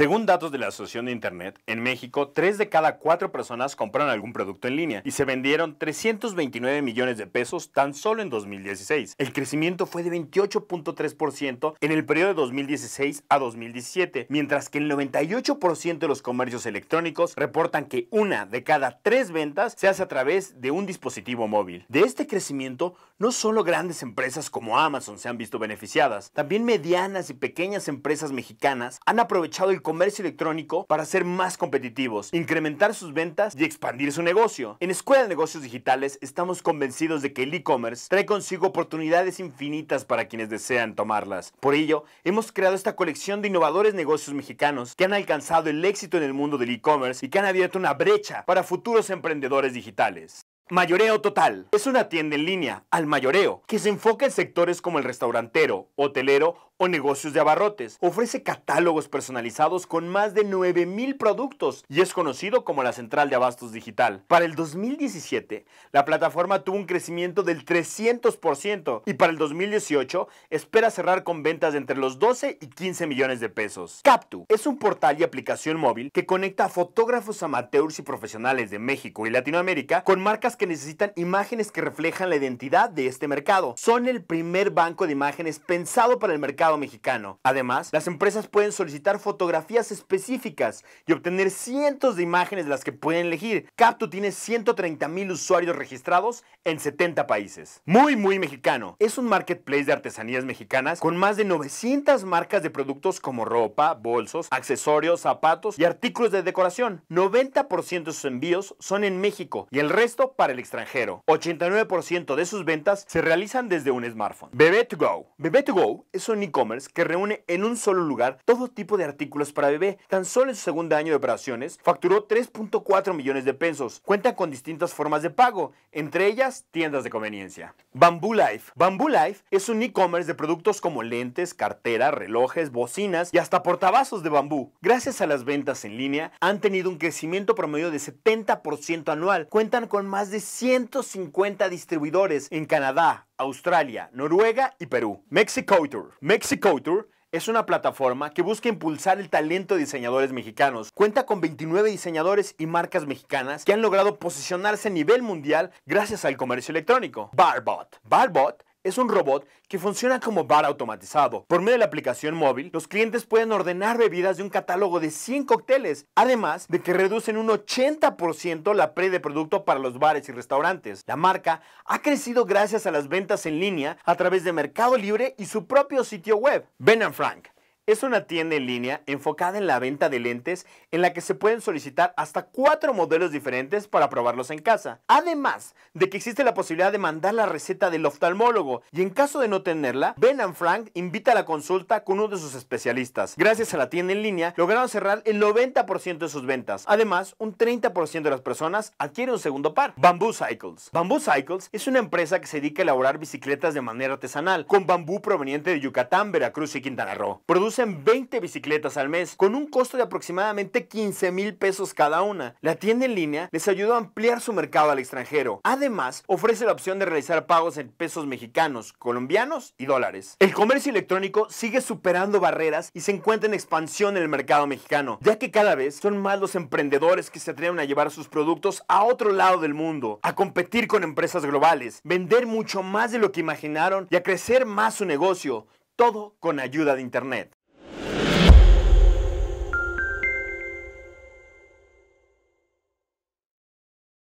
Según datos de la Asociación de Internet, en México, 3 de cada 4 personas compraron algún producto en línea y se vendieron 329 millones de pesos tan solo en 2016. El crecimiento fue de 28.3% en el periodo de 2016 a 2017, mientras que el 98% de los comercios electrónicos reportan que una de cada tres ventas se hace a través de un dispositivo móvil. De este crecimiento, no solo grandes empresas como Amazon se han visto beneficiadas, también medianas y pequeñas empresas mexicanas han aprovechado el comercio electrónico para ser más competitivos, incrementar sus ventas y expandir su negocio. En Escuela de Negocios Digitales estamos convencidos de que el e-commerce trae consigo oportunidades infinitas para quienes desean tomarlas. Por ello, hemos creado esta colección de innovadores negocios mexicanos que han alcanzado el éxito en el mundo del e-commerce y que han abierto una brecha para futuros emprendedores digitales. Mayoreo Total es una tienda en línea al mayoreo que se enfoca en sectores como el restaurantero, hotelero o negocios de abarrotes. Ofrece catálogos personalizados con más de 9.000 productos y es conocido como la central de abastos digital. Para el 2017, la plataforma tuvo un crecimiento del 300% y para el 2018 espera cerrar con ventas de entre los 12 y 15 millones de pesos. Captu es un portal y aplicación móvil que conecta a fotógrafos amateurs y profesionales de México y Latinoamérica con marcas que necesitan imágenes que reflejan la identidad de este mercado. Son el primer banco de imágenes pensado para el mercado mexicano. Además, las empresas pueden solicitar fotografías específicas y obtener cientos de imágenes de las que pueden elegir. Capto tiene 130 mil usuarios registrados en 70 países. Muy, muy mexicano. Es un marketplace de artesanías mexicanas con más de 900 marcas de productos como ropa, bolsos, accesorios, zapatos y artículos de decoración. 90% de sus envíos son en México y el resto para el extranjero. 89% de sus ventas se realizan desde un smartphone. Bebé2Go. Bebé2Go es un que reúne en un solo lugar todo tipo de artículos para bebé. Tan solo en su segundo año de operaciones facturó 3.4 millones de pesos. Cuenta con distintas formas de pago, entre ellas tiendas de conveniencia. Bamboo Life. Bamboo Life es un e-commerce de productos como lentes, carteras, relojes, bocinas y hasta portavasos de bambú. Gracias a las ventas en línea han tenido un crecimiento promedio de 70% anual. Cuentan con más de 150 distribuidores en Canadá, Australia, Noruega y Perú. Mexico Tour es una plataforma que busca impulsar el talento de diseñadores mexicanos. Cuenta con 29 diseñadores y marcas mexicanas que han logrado posicionarse a nivel mundial gracias al comercio electrónico. Barbot. Barbot es un robot que funciona como bar automatizado. Por medio de la aplicación móvil, los clientes pueden ordenar bebidas de un catálogo de 100 cócteles, además de que reducen un 80% la pre de producto para los bares y restaurantes. La marca ha crecido gracias a las ventas en línea a través de Mercado Libre y su propio sitio web. Ben Frank, es una tienda en línea enfocada en la venta de lentes en la que se pueden solicitar hasta cuatro modelos diferentes para probarlos en casa. Además de que existe la posibilidad de mandar la receta del oftalmólogo y en caso de no tenerla, Ben Frank invita a la consulta con uno de sus especialistas. Gracias a la tienda en línea lograron cerrar el 90% de sus ventas. Además, un 30% de las personas adquiere un segundo par. Bamboo Cycles. Bamboo Cycles es una empresa que se dedica a elaborar bicicletas de manera artesanal con bambú proveniente de Yucatán, Veracruz y Quintana Roo. Produce Usan 20 bicicletas al mes, con un costo de aproximadamente 15 mil pesos cada una. La tienda en línea les ayudó a ampliar su mercado al extranjero. Además, ofrece la opción de realizar pagos en pesos mexicanos, colombianos y dólares. El comercio electrónico sigue superando barreras y se encuentra en expansión en el mercado mexicano, ya que cada vez son más los emprendedores que se atreven a llevar sus productos a otro lado del mundo, a competir con empresas globales, vender mucho más de lo que imaginaron y a crecer más su negocio, todo con ayuda de Internet.